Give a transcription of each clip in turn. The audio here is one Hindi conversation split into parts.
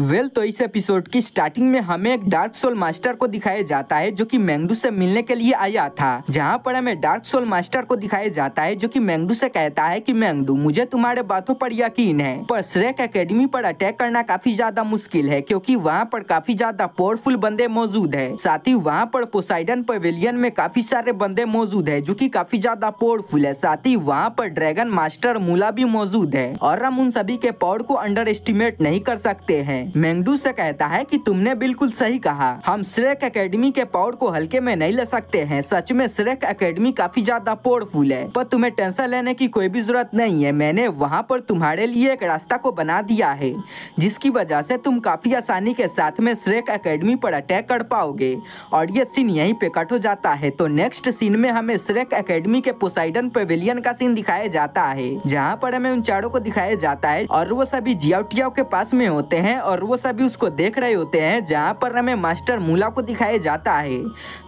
वेल well, तो इस एपिसोड की स्टार्टिंग में हमें एक डार्क सोल मास्टर को दिखाया जाता है जो कि मैंगडू से मिलने के लिए आया था जहां पर हमें डार्क सोल मास्टर को दिखाया जाता है जो कि मैंगडू से कहता है कि मैंगडू मुझे तुम्हारे बातों पर यकीन है पर श्रेक एकेडमी पर अटैक करना काफी ज्यादा मुश्किल है क्योंकि वहाँ पर काफी ज्यादा पावरफुल बंदे मौजूद है साथ ही वहाँ पर पोसाइडन पवेलियन में काफी सारे बंदे मौजूद है जो की काफी ज्यादा पावरफुल है साथ ही वहाँ पर ड्रैगन मास्टर मूला भी मौजूद है और हम उन सभी के पावर को अंडर एस्टिमेट नहीं कर सकते हैं मैंगडू से कहता है कि तुमने बिल्कुल सही कहा हम श्रेक एकेडमी के पावर को हल्के में नहीं ले सकते हैं सच में श्रेक एकेडमी काफी ज्यादा पावरफुल है पर तुम्हें टेंशन लेने की कोई भी जरूरत नहीं है मैंने वहाँ पर तुम्हारे लिए एक रास्ता को बना दिया है जिसकी वजह से तुम काफी आसानी के साथ में श्रेक एकेडमी पर अटैक कर पाओगे और ये सीन यहीं पे कट हो जाता है तो नेक्स्ट सीन में हमें श्रेक एकेडमी के पोसाइडन पेविलियन का सीन दिखाया जाता है जहाँ पर हमें उन चारों को दिखाया जाता है और वो सभी जियाउटियाओ के पास में होते हैं और और वो सभी उसको देख रहे होते हैं जहाँ पर हमें मास्टर मूला को दिखाया जाता है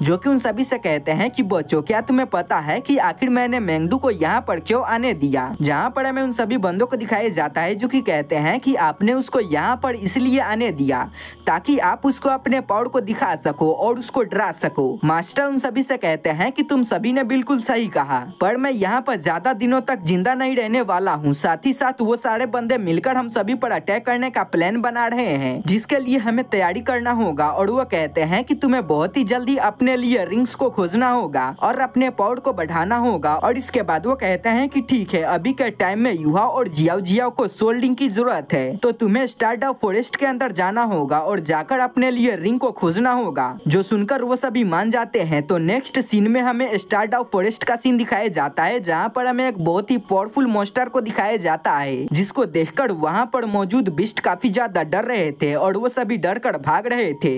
जो कि उन सभी से कहते हैं कि बच्चों क्या तुम्हें पता है कि आखिर मैंने मैंगडू को यहाँ पर क्यों आने दिया जहाँ पर हमें उन सभी बंदों को दिखाया जाता है जो कि कहते हैं कि आपने उसको यहाँ पर इसलिए आने दिया ताकि आप उसको अपने पौर को दिखा सको और उसको डरा सको मास्टर उन सभी से कहते हैं कि तुम सभी ने बिल्कुल सही कहा पर मैं यहाँ पर ज्यादा दिनों तक जिंदा नहीं रहने वाला हूँ साथ ही साथ वो सारे बंदे मिलकर हम सभी पर अटैक करने का प्लान बना रहे हैं जिसके लिए हमें तैयारी करना होगा और वो कहते हैं कि तुम्हें बहुत ही जल्दी अपने लिए रिंग्स को खोजना होगा और अपने पाउड को बढ़ाना होगा और इसके बाद वो कहते हैं कि ठीक है अभी के टाइम में युवा और जियाओ जियाओ को सोल्डिंग की जरूरत है तो तुम्हें स्टार्ट फॉरेस्ट के अंदर जाना होगा और जाकर अपने लिए रिंग को खोजना होगा जो सुनकर वो सभी मान जाते हैं तो नेक्स्ट सीन में हमें स्टार्ट ऑफ फॉरेस्ट का सीन दिखाया जाता है जहाँ पर हमें एक बहुत ही पावरफुल मोस्टर को दिखाया जाता है जिसको देखकर वहाँ पर मौजूद बिस्ट काफी ज्यादा डर डर रहे थे और वो सभी डर कर भाग रहे थे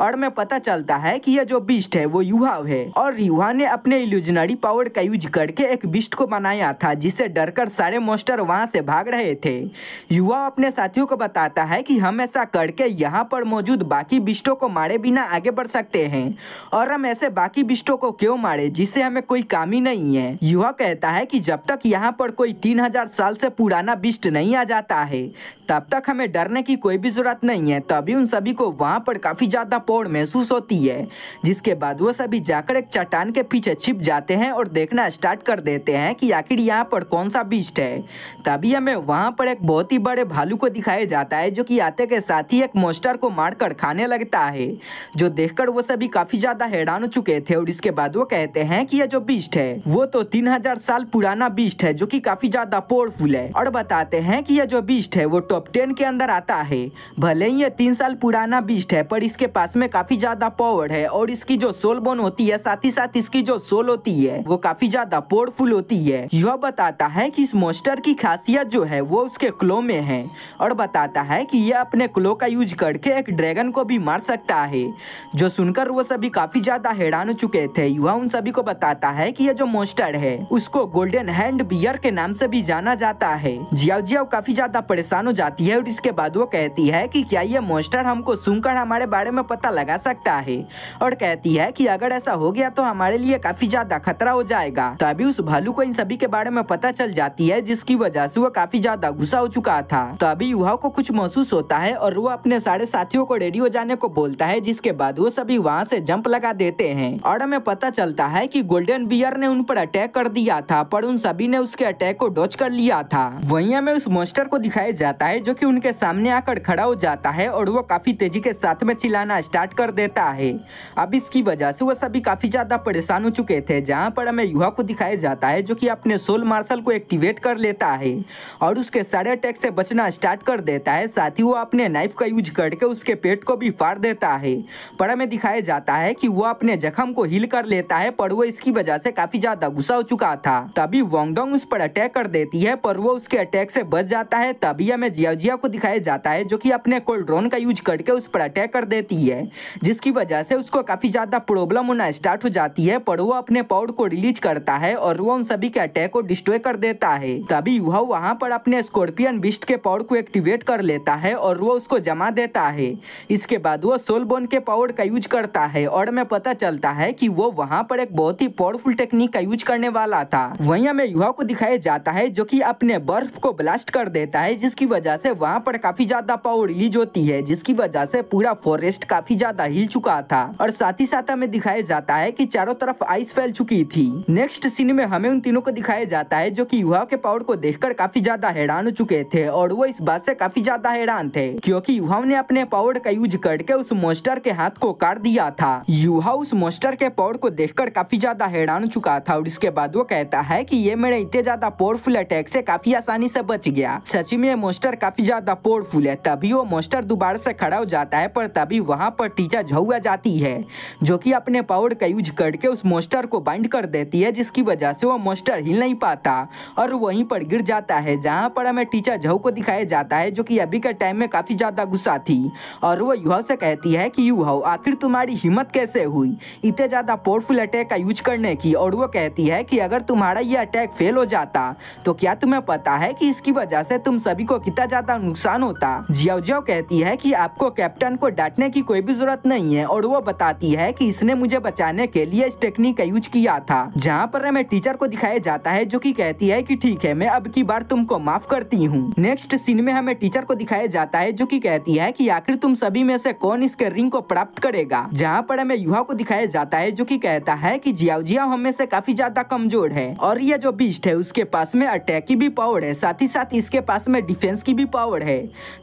और मैं पता चलता है कि यह जो बिस्ट है वो युवा है और युवा ने अपने इल्यूजनरी पावर का यूज करके एक बिस्ट को बनाया था जिसे डर कर सारे मोस्टर वहाँ से भाग रहे थे युवा अपने साथियों को बताता है कि हम ऐसा करके यहाँ पर मौजूद बाकी बिस्टों को मारे बिना आगे बढ़ सकते हैं और हम ऐसे बाकी बिस्टों को क्यों मारे जिससे हमें कोई काम ही नहीं है युवा कहता है कि जब तक यहाँ पर कोई तीन हजार साल से पुराना बिस्ट नहीं आ जाता है तब तक हमें डरने की कोई भी जरूरत नहीं है तभी उन सभी को वहाँ पर काफ़ी ज़्यादा पौड़ महसूस होती है जिसके बाद वो सभी जाकर एक चट्टान के पीछे छिप जाते हैं और देखना स्टार्ट कर देते हैं कि आखिर यहाँ पर कौन सा बीस्ट है तभी हमें वहाँ पर एक बहुत ही बड़े भालू को दिखाया जाता है जो की आते के साथ ही एक मोस्टर को मारकर खाने लगता है जो देख वो सभी काफ़ी ज़्यादा हैरान हो चुके थे और इसके बाद वो कहते हैं की यह जो बीस्ट है वो तो तीन हजार साल पुराना बीस्ट है जो की काफ़ी ज़्यादा पोरफुल है और बताते हैं कि यह जो बीस्ट है वो टॉप टेन के अंदर आता है भले ही ये तीन साल पुराना बीस्ट है पर इसके पास में काफी ज्यादा पावर है और इसकी जो सोल बोन होती है साथ ही साथ इसकी जो सोल होती है वो काफी ज्यादा पोरफुल होती है यह बताता है कि इस मोस्टर की खासियत जो है वो उसके क्लो में है और बताता है कि यह अपने क्लो का यूज करके एक ड्रैगन को भी मार सकता है जो सुनकर वो सभी काफी ज्यादा हैरान हो चुके थे युवा उन सभी को बताता है कि यह जो मोस्टर है उसको गोल्डन हैंड बियर के नाम से भी जाना जाता है जियाओ जियाओ काफी ज्यादा परेशान हो जाती है और इसके बाद वो कहती है है कि क्या ये मोस्टर हमको सुनकर हमारे बारे में पता लगा सकता है और कहती है कि अगर ऐसा हो गया तो हमारे लिए काफी ज्यादा खतरा हो जाएगा तभी उस भालू को इन सभी के बारे में पता चल जाती है जिसकी वजह से वह काफी ज्यादा गुस्सा हो चुका था तभी युवा को कुछ महसूस होता है और वो अपने सारे साथियों को रेडी हो जाने को बोलता है जिसके बाद वो सभी वहाँ से जंप लगा देते हैं और हमें पता चलता है की गोल्डन बियर ने उन पर अटैक कर दिया था पर उन सभी ने उसके अटैक को डोच कर लिया था वही हमें उस मोस्टर को दिखाया जाता है जो की उनके सामने आकर खड़ा खड़ा हो जाता है और वो काफ़ी तेज़ी के साथ में चिल्लाना स्टार्ट कर देता है अब इसकी वजह से वह सभी काफ़ी ज़्यादा परेशान हो चुके थे जहाँ पर हमें युवा को दिखाया जाता है जो कि अपने सोल मार्शल को एक्टिवेट कर लेता है और उसके सारे अटैक से बचना स्टार्ट कर देता है साथ ही वो अपने नाइफ का यूज करके उसके पेट को भी फाड़ देता है पर हमें दिखाया जाता है कि वो अपने जख्म को हील कर लेता है पर वो इसकी वजह से काफ़ी ज़्यादा गुस्सा हो चुका था तभी वोंगडोंग उस पर अटैक कर देती है पर वो उसके अटैक से बच जाता है तभी हमें जियाजिया को दिखाया जाता है जो कि अपने कोल ड्रोन का यूज करके उस पर अटैक कर देती है जिसकी वजह से उसको काफ़ी ज़्यादा प्रॉब्लम होना स्टार्ट हो जाती है पर वो अपने पाउड को रिलीज करता है और वो उन सभी के अटैक को डिस्ट्रॉय कर देता है तभी वह वहाँ पर अपने स्कॉर्पियन बिस्ट के पाउड को एक्टिवेट कर लेता है और वो उसको जमा देता है इसके बाद वो सोलबोन के पाउड का यूज करता है और हमें पता चलता है कि वो वहाँ पर एक बहुत ही पावरफुल टेक्निक का यूज करने वाला था वहीं हमें युवा को दिखाया जाता है जो कि अपने बर्फ को ब्लास्ट कर देता है जिसकी वजह से वहाँ पर काफी ज्यादा पावर को रिलीज होती है जिसकी वजह से पूरा फॉरेस्ट काफी ज्यादा हिल चुका था और साथ ही साथ हमें दिखाया जाता है कि चारों तरफ आइस फैल चुकी थी नेक्स्ट सीन में हमें उन तीनों को दिखाया जाता है जो कि युवा के पावर को देखकर काफी ज्यादा हैरान हो चुके थे और वो इस बात से काफी ज्यादा हैरान थे क्योंकि युवा ने अपने पावर का यूज करके उस मोस्टर के हाथ को काट दिया था युवा उस मोस्टर के पावर को देख काफी ज्यादा हैरान चुका था और इसके बाद वो कहता है की ये मेरे इतने ज्यादा पावरफुल अटैक से काफी आसानी ऐसी बच गया सची में मोस्टर काफी ज्यादा पावरफुल है तब तभी वो मोस्टर दोबारा से खड़ा हो जाता है पर तभी वहाँ पर टीचर झुआ जाती है जो कि अपने पावर का यूज करके उस मोस्टर को बाइंड कर देती है जिसकी वजह से वो मोस्टर हिल नहीं पाता और वहीं पर गिर जाता है जहाँ पर हमें टीचर झऊ को दिखाया जाता है जो कि अभी के टाइम में काफ़ी ज़्यादा गुस्सा थी और वो युवा से कहती है कि युवा आखिर तुम्हारी हिम्मत कैसे हुई इतने ज़्यादा पावरफुल अटैक का यूज करने की और वो कहती है कि अगर तुम्हारा ये अटैक फेल हो जाता तो क्या तुम्हें पता है कि इसकी वजह से तुम सभी को कितना ज़्यादा नुकसान होता जी जवजव कहती है कि आपको कैप्टन को डांटने की कोई भी जरूरत नहीं है और वो बताती है कि इसने मुझे बचाने के लिए इस टेक्निक का यूज किया था जहाँ पर हमें टीचर को दिखाया जाता है जो की कहती है की ठीक है मैं अब की बार तुमको माफ करती हूँ नेक्स्ट सीन में हमें टीचर को दिखाया जाता है जो की कहती है की आखिर तुम सभी में से कौन इसके रिंग को प्राप्त करेगा जहाँ पर हमें युवा को दिखाया जाता है जो की कहता है की जियाउजिया हमें में से काफी ज्यादा कमजोर है और यह जो बीस्ट है उसके पास में अटैक की भी पावर है साथ ही साथ इसके पास में डिफेंस की भी पावर है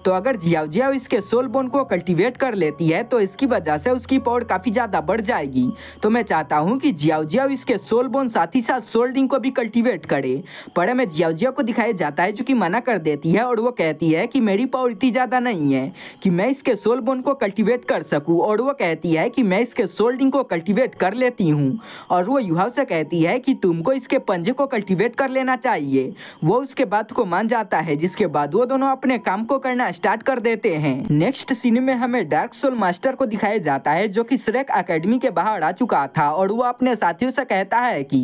तो अगर जियाओ इसके सोल बोन को कल्टीवेट कर लेती है तो इसकी वजह से उसकी पावर काफी ज्यादा बढ़ जाएगी तो मैं चाहता हूँ कि जियाओ इसके सोल बोन साथ ही साथ सोल्डिंग को भी कल्टिवेट करे पर हमें जियाओ को दिखाया जाता है जो कि मना कर देती है और वो कहती है कि मेरी पावर इतनी ज्यादा नहीं है कि मैं इसके सोल बोन को कल्टिवेट कर सकूँ और वो कहती है कि मैं इसके सोल्डिंग को कल्टिवेट कर लेती हूँ और वो युवा से कहती है कि तुमको इसके पंजे को कल्टीवेट कर लेना चाहिए वो उसके बात को मान जाता है जिसके बाद वो दोनों अपने काम को करना स्टार्ट कर देते हैं नेक्स्ट सीन में हमें डार्क सोल मास्टर को दिखाया जाता है जो कि श्रेक एकेडमी के बाहर आ चुका था और वो अपने साथियों से कहता है कि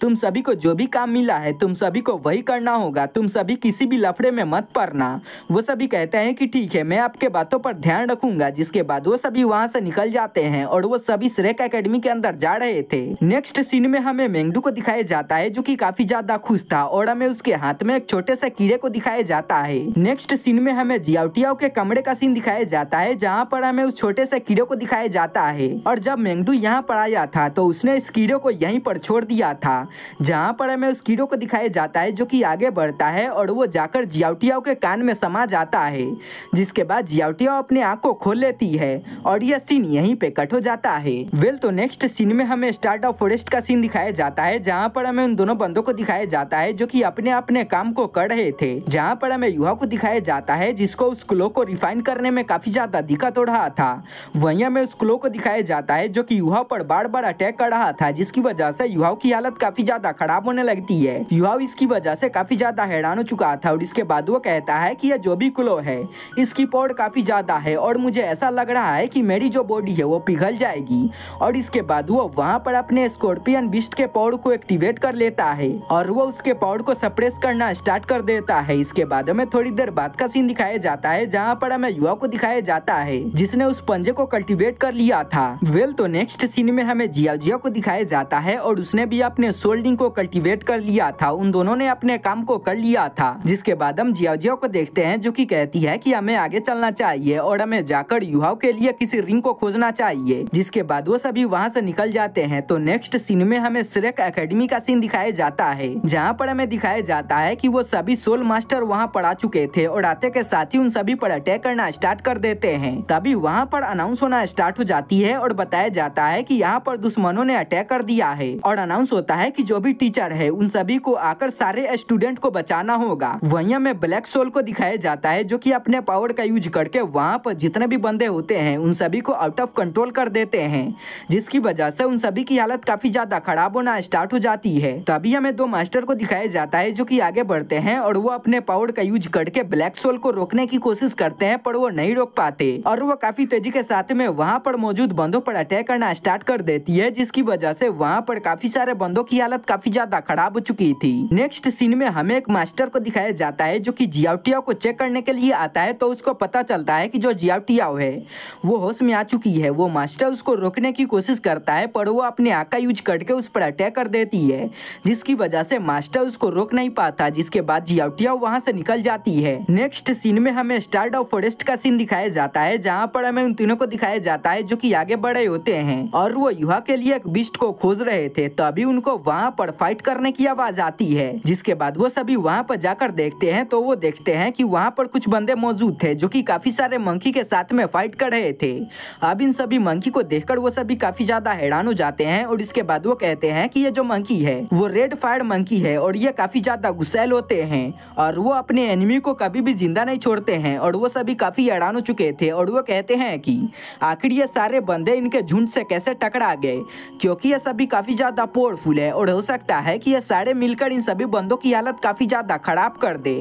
तुम सभी को जो भी काम मिला है तुम सभी को वही करना होगा तुम सभी किसी भी लफड़े में मत पड़ना वो सभी कहते हैं कि ठीक है मैं आपके बातों पर ध्यान रखूंगा जिसके बाद वो सभी वहाँ से निकल जाते हैं और वो सभी श्रेक अकेडमी के अंदर जा रहे थे नेक्स्ट सीन में हमें मेंगडू को दिखाया जाता है जो की काफी ज्यादा खुश था और हमें उसके हाथ में एक छोटे से कीड़े को दिखाया जाता है नेक्स्ट सीन में हमें जियाउटिया गुड़िया के कमरे का सीन दिखाया जाता है जहाँ पर हमें उस छोटे से कीड़े को दिखाया जाता है और जब मेंगदू यहाँ पर आया था तो उसने इस कीड़े को यहीं पर छोड़ दिया था जहाँ पर हमें उस कीड़े को दिखाया जाता है जो कि आगे बढ़ता है और वो जाकर जियाउटियाओ के कान में समा जाता है जिसके बाद जियाउटियाओ अपने आँख को खोल लेती है और यह सीन यही पे कट हो जाता है वेल तो नेक्स्ट सीन में हमें स्टार्ट ऑफ फॉरेस्ट का सीन दिखाया जाता है जहाँ पर हमें उन दोनों बंदों को दिखाया जाता है जो की अपने अपने काम को कर रहे थे जहाँ पर हमें युवा को दिखाया जाता है जिसको उस क्लो को रिफाइन करने में काफ़ी ज़्यादा दिक्कत हो रहा था वहीं हमें क्लो को दिखाया जाता है जो कि युवाओं पर बार बार अटैक कर रहा था जिसकी वजह से युवाओं की हालत काफ़ी ज़्यादा खराब होने लगती है युवाओं इसकी वजह से काफ़ी ज़्यादा हैरान हो चुका था और इसके बाद वो कहता है कि यह जो भी क्लो है इसकी पौड़ काफ़ी ज़्यादा है और मुझे ऐसा लग रहा है कि मेरी जो बॉडी है वो पिघल जाएगी और इसके बाद वो वहाँ पर अपने स्कॉर्पियन बिस्ट के पौड़ को एक्टिवेट कर लेता है और वो उसके पौड़ को सप्रेस करना स्टार्ट कर देता है इसके बाद हमें थोड़ी देर बाद का सीन दिखाया जाता है है जहाँ पर हमें युवा को दिखाया जाता है जिसने उस पंजे को कल्टिवेट कर लिया था वेल तो नेक्स्ट सीन में हमें जिया जिया को दिखाया जाता है और उसने भी अपने सोल्डिंग को कल्टिवेट कर लिया था उन दोनों ने अपने काम को कर लिया था जिसके बाद हम जिया जिया को देखते हैं जो की कहती है की हमें आगे चलना चाहिए और हमें जाकर युवाओं के लिए किसी रिंग को खोजना चाहिए जिसके बाद वो सभी वहाँ से निकल जाते हैं तो नेक्स्ट सीन में हमें श्रेक अकेडमी का सीन दिखाया जाता है जहाँ पर हमें दिखाया जाता है की वो सभी सोल मास्टर वहाँ पढ़ा चुके थे और आते के साथ ही उन सभी पर अटैक करना स्टार्ट कर देते हैं तभी वहाँ पर अनाउंस होना स्टार्ट हो जाती है और बताया जाता है कि यहाँ पर दुश्मनों ने अटैक कर दिया है और अनाउंस होता है कि जो भी टीचर है उन सभी को आकर सारे स्टूडेंट को बचाना होगा वही हमें ब्लैक सोल को दिखाया जाता है जो की अपने पावर का यूज करके वहाँ पर जितने भी बंदे होते हैं उन सभी को आउट ऑफ कंट्रोल कर देते हैं जिसकी वजह से उन सभी की हालत काफी ज्यादा खराब होना स्टार्ट हो जाती है तभी हमें दो मास्टर को दिखाया जाता है जो की आगे बढ़ते हैं और वो अपने पावर का यूज करके ब्लैक सोल को रोकने की कोशिश महसूस करते हैं पर वो नहीं रोक पाते और वो काफी तेजी के साथ में वहाँ पर मौजूद बंदों पर अटैक करना स्टार्ट कर देती है जिसकी वजह से वहाँ पर काफी सारे बंदों की हालत काफी ज्यादा खराब हो चुकी थी नेक्स्ट सीन में हमें एक मास्टर को दिखाया जाता है जो की जियाउटिया को चेक करने के लिए आता है तो उसको पता चलता है की जो जियाउटिया है वो होश में आ चुकी है वो मास्टर उसको रोकने की कोशिश करता है पर वो अपने आका यूज करके उस पर अटैक कर देती है जिसकी वजह से मास्टर उसको रोक नहीं पाता जिसके बाद जियाउटिया वहाँ से निकल जाती है नेक्स्ट सीन में हमें स्टार्ट ऑफ फॉरेस्ट का सीन दिखाया जाता है जहाँ पर हमें उन तीनों को दिखाया जाता है जो की आगे बढ़े होते हैं और वो युवा के लिए एक बिस्ट को खोज रहे थे तभी तो उनको वहाँ पर फाइट करने की आवाज आती है जिसके बाद वो सभी वहाँ पर जाकर देखते हैं तो वो देखते हैं कि वहाँ पर कुछ बंदे मौजूद थे जो कि काफी सारे मंकी के साथ में फाइट कर रहे थे अब इन सभी मंकी को देखकर वो सभी काफी ज्यादा हैरान हो जाते हैं और इसके बाद वो कहते हैं कि ये जो मंकी है वो रेड फायर मंकी है और ये काफी ज्यादा गुस्सैल होते हैं और वो अपने एनिमी को कभी भी जिंदा नहीं छोड़ते हैं हैं और वो सभी काफ़ी हैरान हो चुके थे और वो कहते हैं कि आखिर ये सारे बंदे इनके झुंड से कैसे टकरा गए क्योंकि ये सभी काफ़ी ज़्यादा पावरफुल है और हो सकता है कि ये सारे मिलकर इन सभी बंदों की हालत काफ़ी ज़्यादा ख़राब कर दे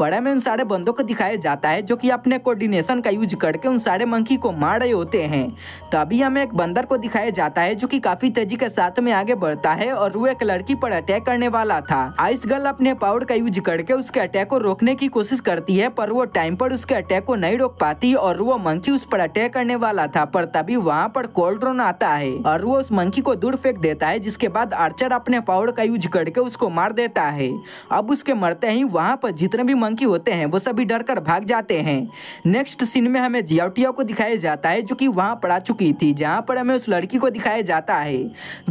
पड़े में उन सारे बंदों को दिखाया जाता है जो की अपने कोर्डिनेशन का यूज करके उन सारे मंकी को मार रहे होते हैं तभी हमें एक बंदर को दिखाया जाता है जो की काफ़ी तेजी के साथ में आगे बढ़ता है और वो एक लड़की पर अटैक करने वाला था आइस गर्ल अपने पावर का यूज करके उसके अटैक को रोकने की कोशिश करती है पर वो टाइम पर उसके अटैक को नहीं रोक पाती और वो मंकी उस पर अटैक करने वाला था पर तभी वहाँ पर कोल्ड्रोन आता है और वो उस मंकी को दूर फेंक देता है जिसके बाद आर्चर अपने पावर का यूज करके उसको मार देता है अब उसके मरते ही वहाँ पर जितने भी मंकी होते हैं वो सभी डर कर भाग जाते हैं नेक्स्ट सीन में हमें जियाटिया को दिखाया जाता है जो की वहाँ पर आ चुकी थी जहाँ पर हमें उस लड़की को दिखाया जाता है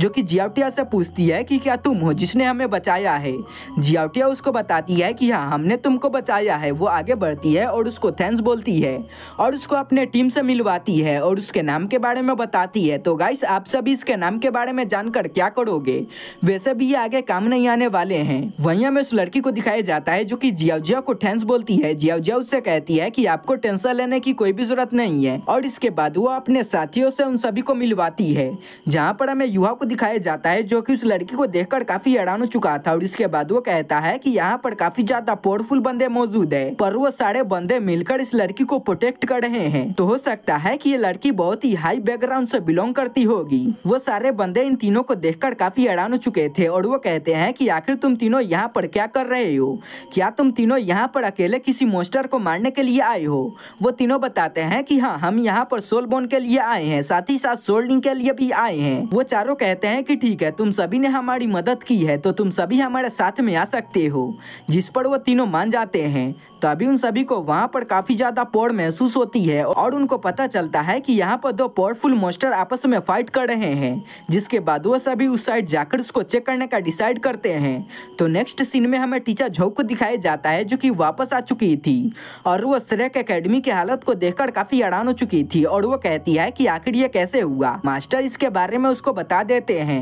जो की जियाटिया से पूछती है की क्या तुम हो जिसने हमें बचाया है जियाटिया उसको बताती है की हाँ हमने तुमको बचाया है वो आगे बढ़ती है और उसको थैंक्स बोलती है और उसको अपने टीम से मिलवाती है और उसके नाम के बारे में बताती है तो गाइस आप सभी इसके नाम के बारे में जानकर क्या करोगे वैसे भी ये आगे काम नहीं आने वाले हैं वहीं हमें उस लड़की को दिखाया जाता है जो कि जियाउजिया को थैंक्स बोलती है जियाउजिया उससे कहती है कि आपको टेंशन लेने की कोई भी जरूरत नहीं है और इसके बाद वो अपने साथियों से उन सभी को मिलवाती है जहाँ पर हमें युवा को दिखाया जाता है जो कि उस लड़की को देखकर काफी हैरान हो चुका था और इसके बाद वो कहता है कि यहाँ पर काफी ज्यादा पावरफुल बंदे मौजूद है पर वो सारे बंदे मिलकर इस लड़की को प्रोटेक्ट कर रहे हैं तो हो सकता है की ये लड़की बहुत ही हाई बैकग्राउंड से बिलोंग करती होगी वो सारे बंदे इन तीनों को देखकर काफी हैरान हो चुके थे और वो कहते हैं कि आखिर तुम तीनों यहाँ पर क्या कर रहे हो क्या तुम तीनों यहाँ पर अकेले किसी मोस्टर को मारने के लिए आए हो वो तीनों बताते हैं की हाँ हम यहाँ पर सोल बोन के लिए आए हैं साथ ही साथ सोल्डिंग के लिए भी आए हैं वो चारों कहते हैं की ठीक है तुम सभी ने हमारी मदद की है तो तुम सभी हमारे साथ में आ सकते हो जिस पर वो तीनों मान जाते हैं तभी उन सभी को वहाँ पर काफी ज्यादा पोर महसूस होती है और उनको पता चलता है कि यहाँ पर दो पावरफुल मोस्टर आपस में फाइट कर रहे हैं जिसके बाद वो सभी उस साइड जाकर उसको चेक करने का डिसाइड करते हैं तो नेक्स्ट सीन में हमें टीचर झोंक को दिखाया जाता है जो कि वापस आ चुकी थी और वो श्रेक अकेडमी की हालत को देखकर काफी अड़ान हो चुकी थी और वो कहती है की आखिर ये कैसे हुआ मास्टर इसके बारे में उसको बता देते हैं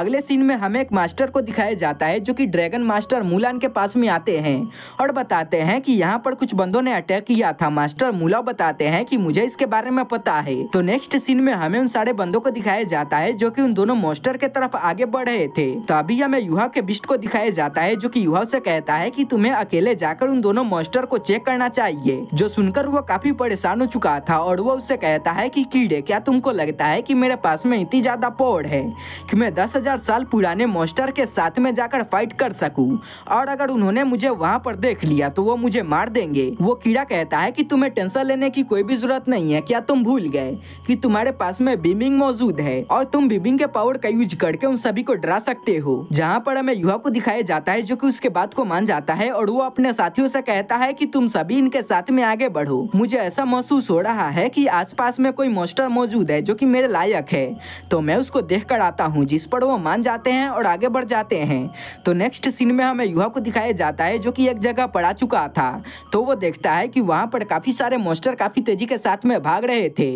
अगले सीन में हमें एक मास्टर को दिखाया जाता है जो कि ड्रैगन मास्टर मूलान के पास में आते हैं और बताते हैं कि यहाँ पर कुछ बंदों ने अटैक हत्या किया था मास्टर मुला बताते हैं कि मुझे इसके बारे में पता है तो नेक्स्ट सीन में हमें उन सारे बंदों को दिखाया जाता है जो कि उन दोनों मोस्टर के तरफ आगे बढ़ रहे थे तभी तो हमें युवा के बिस्ट को दिखाया जाता है जो कि युवा से कहता है कि तुम्हें अकेले जाकर उन दोनों मोस्टर को चेक करना चाहिए जो सुनकर वो काफी परेशान हो चुका था और वो उससे कहता है की कीड़े क्या तुमको लगता है की मेरे पास में इतनी ज्यादा पौड़ है की मैं दस हजार साल पुराने मोस्टर के साथ में जाकर फाइट कर सकूँ और अगर उन्होंने मुझे वहाँ पर देख लिया तो वो मुझे मार देंगे वो कीड़ा क्या कहता है कि तुम्हें टेंशन लेने की कोई भी जरूरत नहीं है क्या तुम भूल गए कि तुम्हारे पास में बीमिंग मौजूद है और तुम बीमिंग के पावर का यूज करके उन सभी को डरा सकते हो जहाँ पर हमें युवा को दिखाया जाता है जो की उसके बात को मान जाता है और वो अपने साथियों से कहता है की तुम सभी इनके साथ में आगे बढ़ो मुझे ऐसा महसूस हो रहा है की पास में कोई मोस्टर मौजूद है जो की मेरे लायक है तो मैं उसको देख कर आता हूँ जिस पर वो मान जाते हैं और आगे बढ़ जाते हैं तो नेक्स्ट सीन में हमें युवा को दिखाया जाता है जो की एक जगह पर आ चुका था तो वो देखता है है कि वहाँ पर काफ़ी सारे मोस्टर काफ़ी तेज़ी के साथ में भाग रहे थे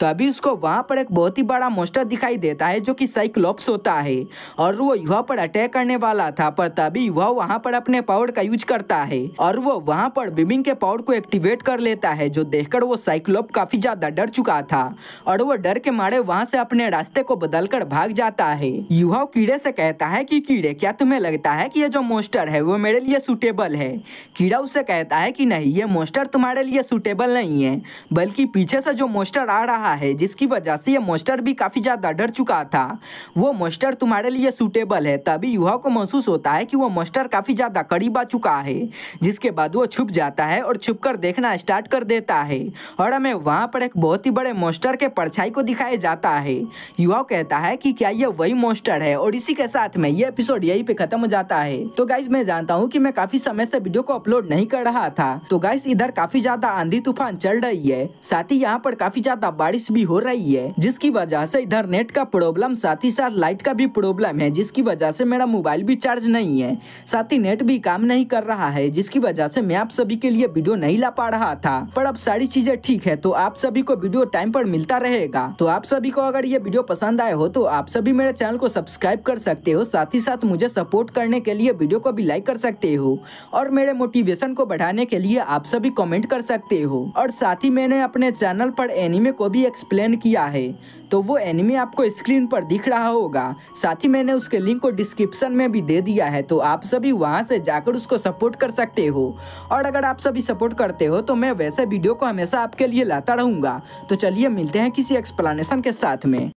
तो अभी उसको वहाँ पर एक बहुत ही बड़ा मोस्टर दिखाई देता है जो कि साइक्लोप्स होता है और वो युवा पर अटैक करने वाला था पर तभी युवा वहाँ पर अपने पावर का यूज करता है और वो वहाँ पर बिबिंग के पावर को एक्टिवेट कर लेता है जो देखकर वो साइक्लोप काफ़ी ज़्यादा डर चुका था और वो डर के मारे वहाँ से अपने रास्ते को बदलकर भाग जाता है युवा कीड़े से कहता है कि कीड़े क्या तुम्हें लगता है कि ये जो मोस्टर है वो मेरे लिए सुटेबल है कीड़ा उसे कहता है कि नहीं ये मोस्टर मोस्टर तुम्हारे लिए सूटेबल नहीं है बल्कि पीछे से जो मोस्टर आ रहा है जिसकी वजह से ये मोस्टर भी काफ़ी ज़्यादा डर चुका था वो मोस्टर तुम्हारे लिए सूटेबल है तभी युवा को महसूस होता है कि वो मोस्टर काफ़ी ज़्यादा करीब आ चुका है जिसके बाद वो छुप जाता है और छुप कर देखना स्टार्ट कर देता है और हमें वहाँ पर एक बहुत ही बड़े मोस्टर के परछाई को दिखाया जाता है युवा कहता है कि क्या ये वही मोस्टर है और इसी के साथ में ये एपिसोड यही पे खत्म हो जाता है तो गाइज मैं जानता हूँ कि मैं काफी समय से वीडियो को अपलोड नहीं कर रहा था तो गाइज इधर इधर काफी ज्यादा आंधी तूफान चल रही है साथ ही यहाँ पर काफी ज्यादा बारिश भी हो रही है जिसकी वजह से इधर नेट का प्रॉब्लम साथ ही साथ लाइट का भी प्रॉब्लम है जिसकी वजह से मेरा मोबाइल भी चार्ज नहीं है साथ ही नेट भी काम नहीं कर रहा है जिसकी वजह से मैं आप सभी के लिए वीडियो नहीं ला पा रहा था पर अब सारी चीजें ठीक है तो आप सभी को वीडियो टाइम पर मिलता रहेगा तो आप सभी को अगर ये वीडियो पसंद आए हो तो आप सभी मेरे चैनल को सब्सक्राइब कर सकते हो साथ ही साथ मुझे सपोर्ट करने के लिए वीडियो को भी लाइक कर सकते हो और मेरे मोटिवेशन को बढ़ाने के लिए आप सभी कमेंट कर सकते हो और साथ ही मैंने अपने चैनल पर एनिमे को भी एक्सप्लेन किया है तो वो एनिमे आपको स्क्रीन पर दिख रहा होगा साथ ही मैंने उसके लिंक को डिस्क्रिप्शन में भी दे दिया है तो आप सभी वहाँ से जाकर उसको सपोर्ट कर सकते हो और अगर आप सभी सपोर्ट करते हो तो मैं वैसे वीडियो को हमेशा आपके लिए लाता रहूँगा तो चलिए मिलते हैं किसी एक्सप्लेनेशन के साथ में